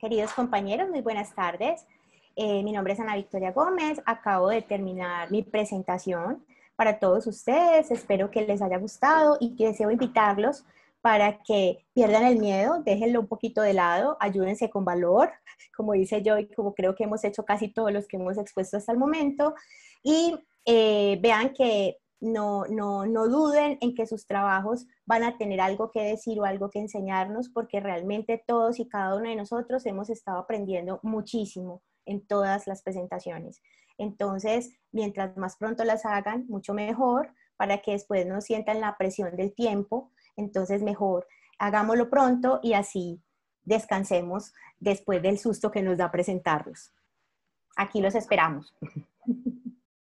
Queridos compañeros, muy buenas tardes. Eh, mi nombre es Ana Victoria Gómez. Acabo de terminar mi presentación para todos ustedes. Espero que les haya gustado y deseo invitarlos para que pierdan el miedo, déjenlo un poquito de lado, ayúdense con valor, como dice yo y como creo que hemos hecho casi todos los que hemos expuesto hasta el momento, y eh, vean que no, no, no duden en que sus trabajos van a tener algo que decir o algo que enseñarnos, porque realmente todos y cada uno de nosotros hemos estado aprendiendo muchísimo en todas las presentaciones. Entonces, mientras más pronto las hagan, mucho mejor, para que después no sientan la presión del tiempo. Entonces, mejor hagámoslo pronto y así descansemos después del susto que nos da presentarlos. Aquí los esperamos.